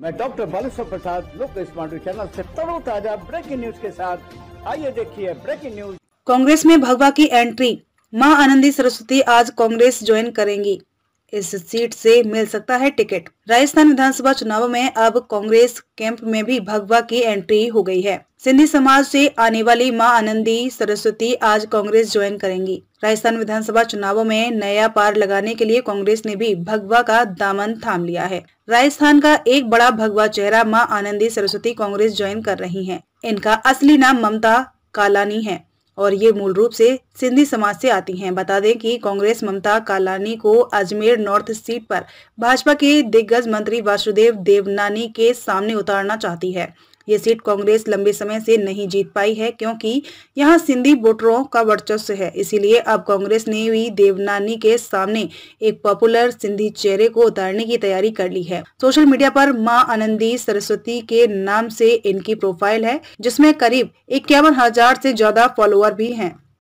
मैं डॉक्टर बालेश्वर प्रसाद लोक smart channel से ताज़ा ब्रेकिंग न्यूज के साथ आइए देखिए ब्रेकिंग न्यूज कांग्रेस में भगवा की एंट्री माँ आनंदी सरस्वती आज कांग्रेस ज्वाइन करेंगी इस सीट से मिल सकता है टिकट राजस्थान विधानसभा चुनाव में अब कांग्रेस कैंप में भी भगवा की एंट्री हो गई है सिंधी समाज से आने वाली मां आनंदी सरस्वती आज कांग्रेस ज्वाइन करेंगी राजस्थान विधानसभा चुनावों में नया पार लगाने के लिए कांग्रेस ने भी भगवा का दामन थाम लिया है राजस्थान का एक बड़ा भगवा चेहरा माँ आनंदी सरस्वती कांग्रेस ज्वाइन कर रही है इनका असली नाम ममता कालानी है और ये मूल रूप से सिंधी समाज से आती हैं बता दें कि कांग्रेस ममता कालानी को अजमेर नॉर्थ सीट पर भाजपा के दिग्गज मंत्री वासुदेव देवनानी के सामने उतारना चाहती है ये सीट कांग्रेस लंबे समय से नहीं जीत पाई है क्योंकि यहाँ सिंधी वोटरों का वर्चस्व है इसीलिए अब कांग्रेस ने भी देवनानी के सामने एक पॉपुलर सिंधी चेहरे को उतारने की तैयारी कर ली है सोशल मीडिया पर माँ आनंदी सरस्वती के नाम से इनकी प्रोफाइल है जिसमें करीब इक्यावन हजार से ज्यादा फॉलोअर भी हैं